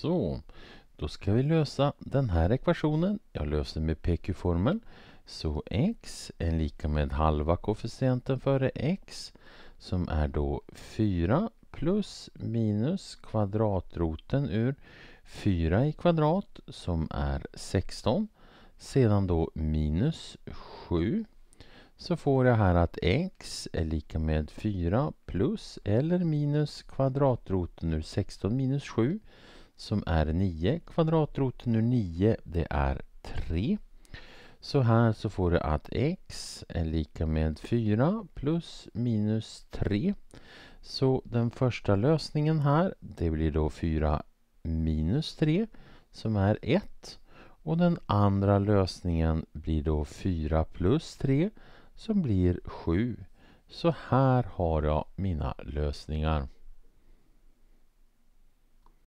Så, då ska vi lösa den här ekvationen. Jag löser med PQ-formeln. Så x är lika med halva koefficienten före x som är då 4 plus minus kvadratroten ur 4 i kvadrat som är 16. Sedan då minus 7. Så får jag här att x är lika med 4 plus eller minus kvadratroten ur 16 minus 7 som är 9. Kvadratroten ur 9 det är 3. Så här så får du att x är lika med 4 plus minus 3. Så den första lösningen här det blir då 4 minus 3 som är 1. Och den andra lösningen blir då 4 plus 3 som blir 7. Så här har jag mina lösningar.